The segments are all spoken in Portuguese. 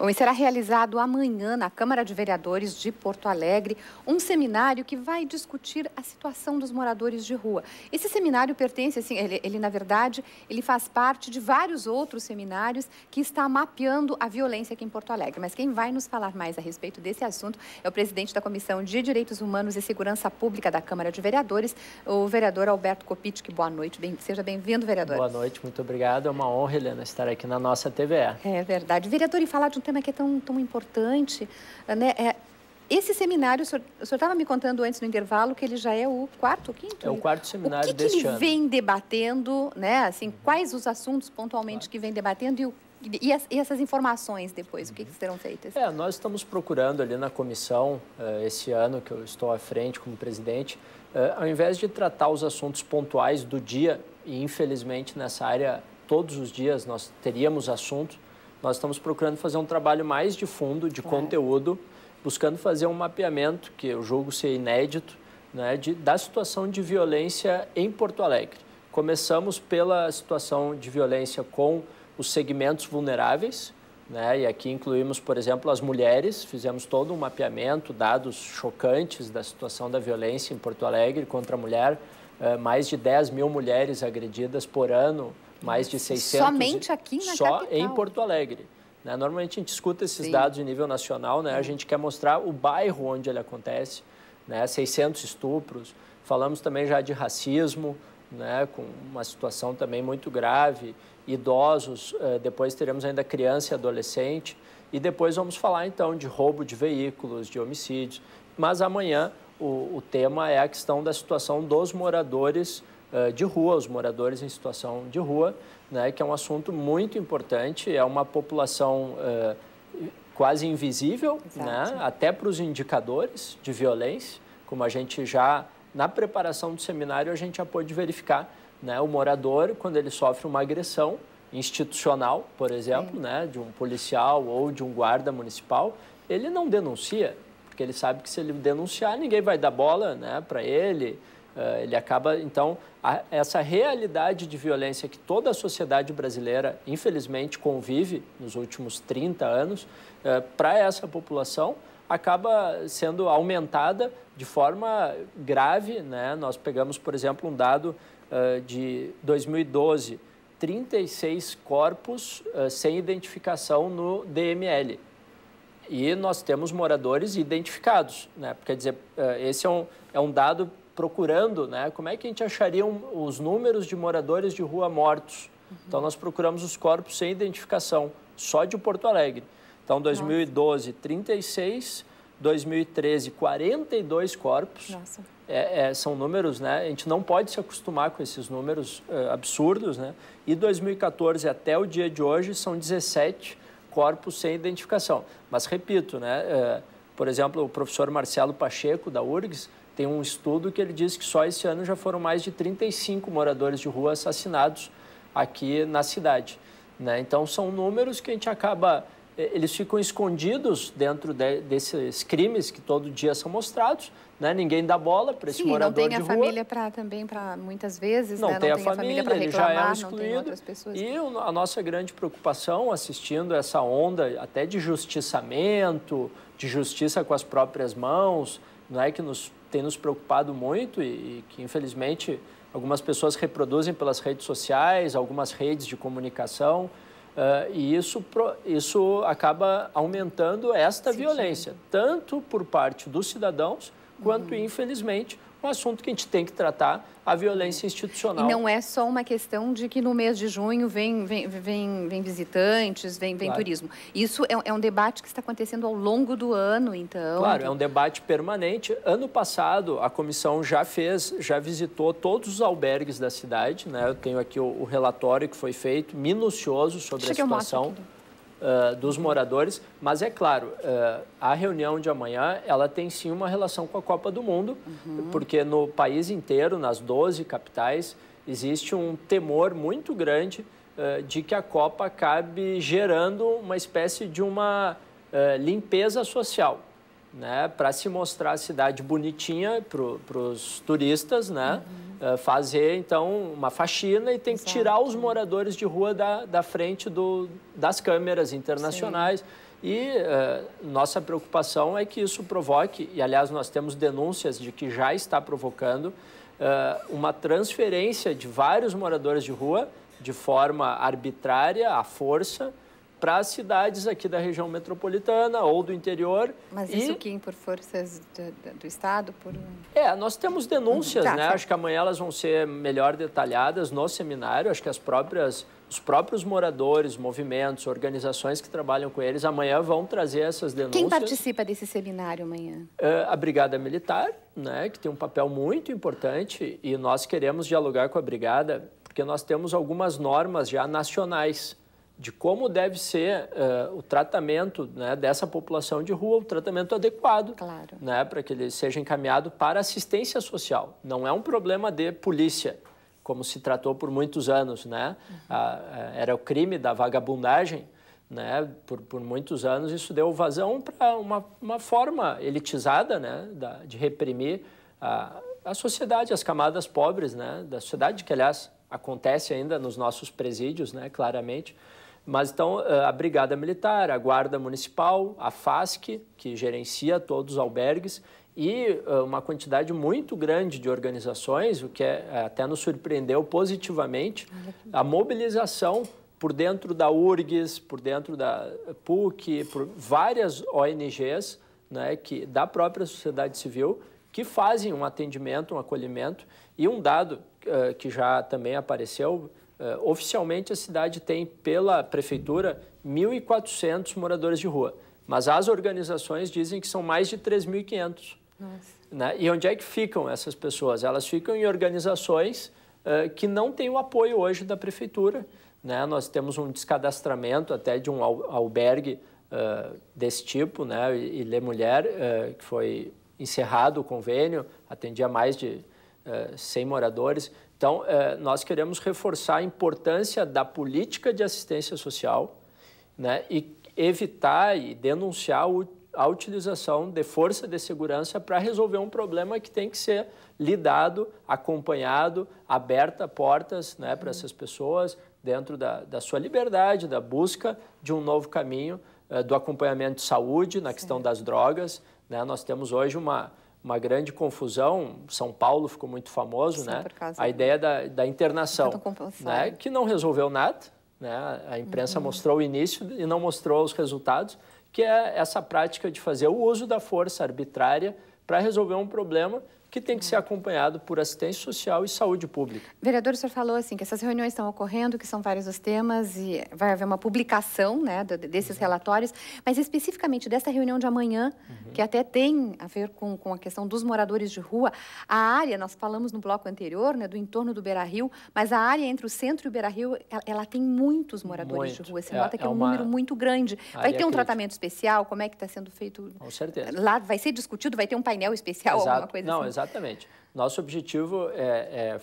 Bom, e será realizado amanhã na Câmara de Vereadores de Porto Alegre um seminário que vai discutir a situação dos moradores de rua. Esse seminário pertence, assim, ele, ele na verdade, ele faz parte de vários outros seminários que está mapeando a violência aqui em Porto Alegre. Mas quem vai nos falar mais a respeito desse assunto é o presidente da Comissão de Direitos Humanos e Segurança Pública da Câmara de Vereadores, o vereador Alberto Kopitschk. Boa noite, bem, seja bem-vindo, vereador. Boa noite, muito obrigado. É uma honra, Helena, estar aqui na nossa TVE. É verdade. Vereador, e falar de um tema que é tão, tão importante, eh, né? É, esse seminário, o senhor estava me contando antes no intervalo que ele já é o quarto, quinto? É o quarto seminário o que que ele ano. vem debatendo, né? Assim, uhum. quais os assuntos pontualmente claro. que vem debatendo e o e, essas informações depois, o que, que uhum. serão feitas? É, nós estamos procurando ali na comissão, eh, esse ano que eu estou à frente como presidente, eh, ao invés de tratar os assuntos pontuais do dia, e infelizmente nessa área todos os dias nós teríamos assuntos, nós estamos procurando fazer um trabalho mais de fundo, de claro. É. conteúdo, buscando fazer um mapeamento, que eu julgo ser inédito, né, de, da situação de violência em Porto Alegre. Começamos pela situação de violência com os segmentos vulneráveis, né, e aqui incluímos, por exemplo, as mulheres, fizemos todo um mapeamento, dados chocantes da situação da violência em Porto Alegre contra a mulher, eh, mais de 10 mil mulheres agredidas por ano mais de 600. Somente aqui na Só capital. em Porto Alegre. Né? Normalmente a gente escuta esses Sim. dados em nível nacional, né? a gente quer mostrar o bairro onde ele acontece, né? 600 estupros. Falamos também já de racismo, né? com uma situação também muito grave, idosos, eh, depois teremos ainda criança e adolescente. E depois vamos falar então de roubo de veículos, de homicídios. Mas amanhã o, o tema é a questão da situação dos moradores eh, de rua, os moradores em situação de rua, né, que é um assunto muito importante, é uma população eh, quase invisível, né, até para os indicadores de violência, como a gente já, na preparação do seminário, a gente já pôde verificar. Né, o morador, quando ele sofre uma agressão institucional, por exemplo, é. né, de um policial ou de um guarda municipal, ele não denuncia, porque ele sabe que se ele denunciar, ninguém vai dar bola né, para ele, eh, ele acaba, então, a, essa realidade de violência que toda a sociedade brasileira, infelizmente, convive nos últimos 30 anos, eh, para essa população, acaba sendo aumentada de forma grave. Né? Nós pegamos, por exemplo, um dado uh, de 2012, 36 corpos uh, sem identificação no DML. E nós temos moradores identificados, né? Quer dizer, uh, esse é um, é um dado procurando, né, como é que a gente acharia um, os números de moradores de rua mortos. Uhum. Então, nós procuramos os corpos sem identificação, só de Porto Alegre. Então, 2012, Nossa. 36, 2013, 42 corpos. Nossa. É, é, são números, né? A gente não pode se acostumar com esses números é, absurdos, né? E 2014 até o dia de hoje são 17 corpos sem identificação. Mas repito, né? Eh, por exemplo, o professor Marcelo Pacheco, da URGS, tem um estudo que ele diz que só esse ano já foram mais de 35 moradores de rua assassinados aqui na cidade. Né? Então, são números que a gente acaba é, eles ficam escondidos dentro de, desses crimes que todo dia são mostrados, né? Ninguém dá bola para esse Sim, morador de rua. não tem a família para também para muitas vezes, não, né? tem, não a tem a família, família ele já é excluído. E a nossa grande preocupação assistindo essa onda até de justiçamento, de justiça com as próprias mãos, não é que nos tem nos preocupado muito e, e que infelizmente algumas pessoas reproduzem pelas redes sociais, algumas redes de comunicação. Uh, e isso, isso acaba aumentando esta Sim, violência, tanto por parte dos cidadãos, quanto, uhum. infelizmente, um assunto que a gente tem que tratar, a violência institucional. E não é só uma questão de que no mês de junho vem, vem, vem, vem visitantes, vem, vem claro. turismo. Isso é, é, um debate que está acontecendo ao longo do ano, então. Claro, é um debate permanente. Ano passado, a comissão já fez, já visitou todos os albergues da cidade. Né? Eu tenho aqui o, o relatório que foi feito, minucioso sobre Deixa a situação uh, dos moradores. Mas é claro, uh, a reunião de amanhã ela tem sim uma relação com a Copa do Mundo, uhum. porque no país inteiro, nas 12 capitais, existe um temor muito grande uh, de que a Copa acabe gerando uma espécie de uma limpeza social. Né, para se mostrar a cidade bonitinha para os turistas, né? Uhum eh, fazer, então, uma faxina e tem Exato. que tirar os moradores de rua da, da frente do, das câmeras internacionais. Sim. E uh, nossa preocupação é que isso provoque, e aliás nós temos denúncias de que já está provocando, uh, uma transferência de vários moradores de rua de forma arbitrária, à força, para as cidades aqui da região metropolitana ou do interior. Mas isso quem por forças do, do, Estado? Por... É, nós temos denúncias, tá, né? Tá. Acho que amanhã elas vão ser melhor detalhadas no seminário. Acho que as próprias, os próprios moradores, movimentos, organizações que trabalham com eles amanhã vão trazer essas denúncias. Quem participa desse seminário amanhã? É, a Brigada Militar, né? Que tem um papel muito importante e nós queremos dialogar com a Brigada porque nós temos algumas normas já nacionais de como deve ser uh, o tratamento né, dessa população de rua, o tratamento adequado, claro. né, para que ele seja encaminhado para assistência social. Não é um problema de polícia, como se tratou por muitos anos, né? Uhum. Ah, eh, era o crime da vagabundagem, né? Por, por muitos anos isso deu vazão para uma, uma forma elitizada, né, da, de reprimir a, a sociedade, as camadas pobres, né, da sociedade que aliás acontece ainda nos nossos presídios, né, claramente. Mas então eh, a Brigada Militar, a Guarda Municipal, a FASC, que gerencia todos os albergues, e eh, uma quantidade muito grande de organizações, o que é, eh, até nos surpreendeu positivamente, a mobilização por dentro da URGS, por dentro da PUC, por várias ONGs né, que, da própria sociedade civil que fazem um atendimento, um acolhimento. E um dado uh, que já também apareceu eh, oficialmente a cidade tem, pela prefeitura, 1.400 moradores de rua, mas as organizações dizem que são mais de 3.500. Né? E onde é que ficam essas pessoas? Elas ficam em organizações uh, que não têm o apoio hoje da prefeitura. Né? Nós temos um descadastramento até de um al albergue uh, desse tipo, né? e Le Mulher, uh, que foi encerrado o convênio, atendia mais de uh, 100 moradores. Então, é, nós queremos reforçar a importância da política de assistência social né, e evitar e denunciar a utilização de força de segurança para resolver um problema que tem que ser lidado, acompanhado, aberta portas né, para uhum. essas pessoas dentro da, da sua liberdade, da busca de um novo caminho, é, do acompanhamento de saúde, na questão das drogas. Né? Nós temos hoje uma, uma grande confusão. São Paulo ficou muito famoso, Sim, né? a ideia da, da internação, né? que não resolveu nada. Né? A imprensa uhum. mostrou o início e não mostrou os resultados, que é essa prática de fazer o uso da força arbitrária para resolver um problema que tem que ser acompanhado por assistência social e saúde pública. Vereador, o senhor falou assim que essas reuniões estão ocorrendo, que são vários os temas e vai haver uma publicação né, desses uhum. relatórios, mas especificamente dessa reunião de amanhã, uhum. que até tem a ver com, com a questão dos moradores de rua, a área, nós falamos no bloco anterior, né, do entorno do Beira-Rio, mas a área entre o centro e o Beira-Rio, ela, ela, tem muitos moradores Muito. de rua, você é, nota que é, é um uma... número muito grande. vai ter um crítica. tratamento especial, como é que está sendo feito? Com certeza. Lá vai ser discutido, vai ter um painel especial, Exato. alguma coisa Não, assim? Exatamente. Nosso objetivo é, é,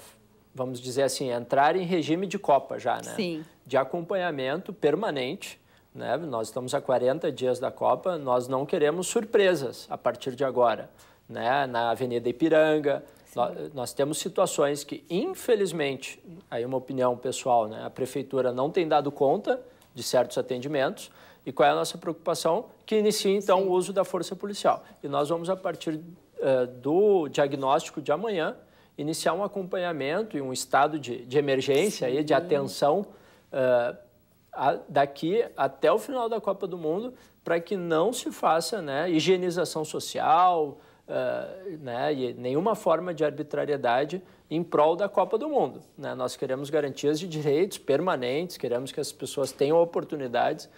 vamos dizer assim, é entrar em regime de Copa já, né? Sim. De acompanhamento permanente. Né? Nós estamos a 40 dias da Copa, nós não queremos surpresas a partir de agora. Né? Na Avenida Ipiranga, nós, nós, temos situações que, infelizmente, aí uma opinião pessoal, né? a prefeitura não tem dado conta de certos atendimentos. E qual é a nossa preocupação? Que inicie, então, Sim. o uso da força policial. E nós vamos, a partir eh, do diagnóstico de amanhã, iniciar um acompanhamento e um estado de, de emergência, e de atenção uh, a, daqui até o final da Copa do Mundo, para que não se faça né, higienização social, uh, né, e nenhuma forma de arbitrariedade em prol da Copa do Mundo. Né? Nós queremos garantias de direitos permanentes, queremos que as pessoas tenham oportunidades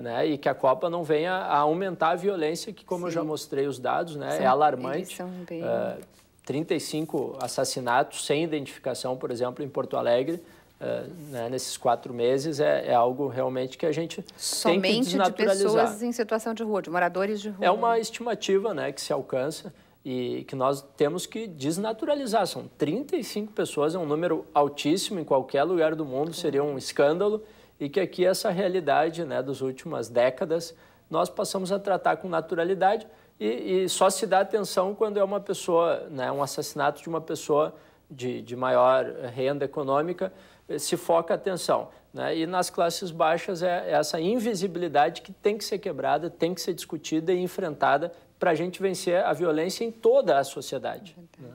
né, e que a Copa não venha a aumentar a violência, que, como Sim. eu já mostrei os dados, né, é são, é alarmante. Bem... É, 35 assassinatos sem identificação, por exemplo, em Porto Alegre. Ah, né, nesses quatro meses é, é, algo realmente que a gente Somente tem que desnaturalizar. de pessoas em situação de rua, de moradores de rua. É uma estimativa né, que se alcança e que nós temos que desnaturalizar. São 35 pessoas, é um número altíssimo em qualquer lugar do mundo, seria um escândalo, e que aqui essa realidade né, das últimas décadas nós passamos a tratar com naturalidade e, e só se dá atenção quando é uma pessoa, né, um assassinato de uma pessoa de, de maior renda econômica, se foca a atenção. Né? E nas classes baixas é essa invisibilidade que tem que ser quebrada, tem que ser discutida e enfrentada para a gente vencer a violência em toda a sociedade. É né?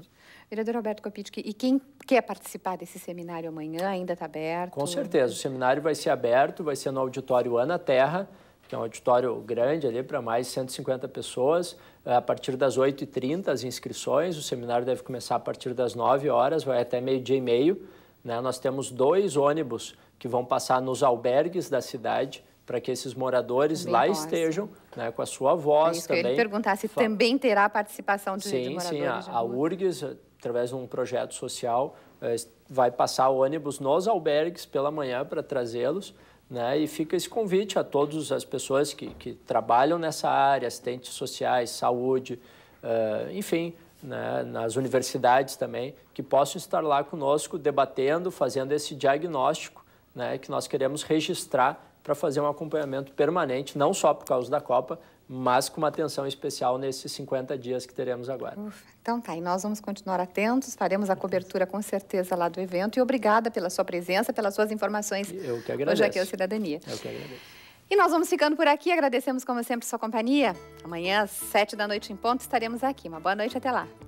Vereador Roberto Kopitski, e quem quer participar desse seminário amanhã ainda está aberto? Com certeza, o seminário vai ser aberto, vai ser no auditório Ana Terra, que é um auditório grande ali para mais de 150 pessoas. A partir das 8h30 as inscrições, o seminário deve começar a partir das 9 horas, vai até meio-dia e meio. Né? Nós temos dois ônibus que vão passar nos albergues da cidade para que esses moradores lá estejam né, com a sua voz é também. eu ia perguntar se Fa... também terá a participação dos moradores. Sim, sim. A, a URGS, através de um projeto social, eh, vai passar ônibus nos albergues pela manhã para trazê-los. Né? E fica esse convite a todas as pessoas que, que trabalham nessa área, assistentes sociais, saúde, uh, enfim, né, nas universidades também, que possam estar lá conosco debatendo, fazendo esse diagnóstico né, que nós queremos registrar para fazer um acompanhamento permanente, não só por causa da Copa, mas com uma atenção especial nesses 50 dias que teremos agora. Ufa, então tá, e nós vamos continuar atentos, faremos a cobertura com certeza lá do evento e obrigada pela sua presença, pelas suas informações. Eu que agradeço. Hoje aqui é o Cidadania. Eu que agradeço. E nós vamos ficando por aqui. Agradecemos, como sempre, sua companhia. Amanhã, às sete da noite em ponto, estaremos aqui. Uma boa noite, até lá.